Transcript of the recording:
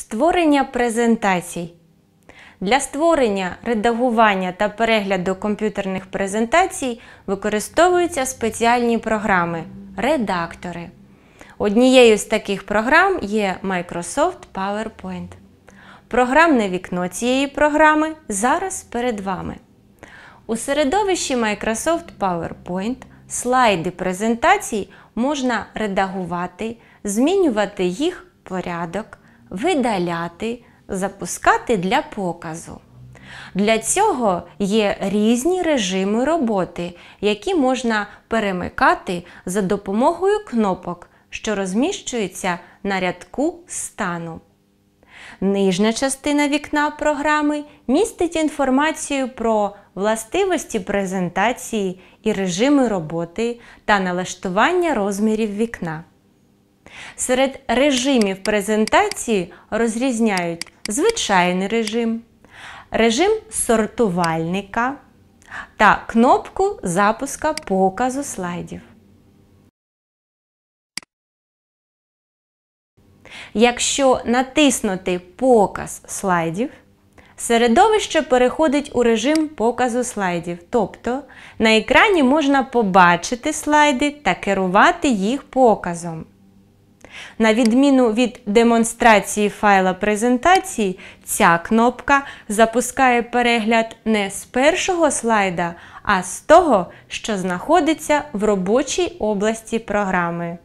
Створення презентацій. Для створення, редагування та перегляду комп'ютерних презентацій використовуються спеціальні програми редактори. Однією з таких програм є Microsoft PowerPoint. Програмне вікно цієї програми зараз перед вами. У середовищі Microsoft PowerPoint слайди презентацій можна редагувати, змінювати їх порядок, видаляти, запускати для показу. Для цього є різні режими роботи, які можна перемикати за допомогою кнопок, що розміщуються на рядку стану. Нижня частина вікна програми містить інформацію про властивості презентації і режими роботи та налаштування розмірів вікна. Серед режимів презентації розрізняють звичайний режим, режим сортувальника та кнопку запуска показу слайдів. Якщо натиснути Показ слайдів, середовище переходить у режим показу слайдів. Тобто на екрані можна побачити слайди та керувати їх показом. На відміну від демонстрації файла презентації, ця кнопка запускає перегляд не з першого слайда, а з того, що знаходиться в робочій області програми.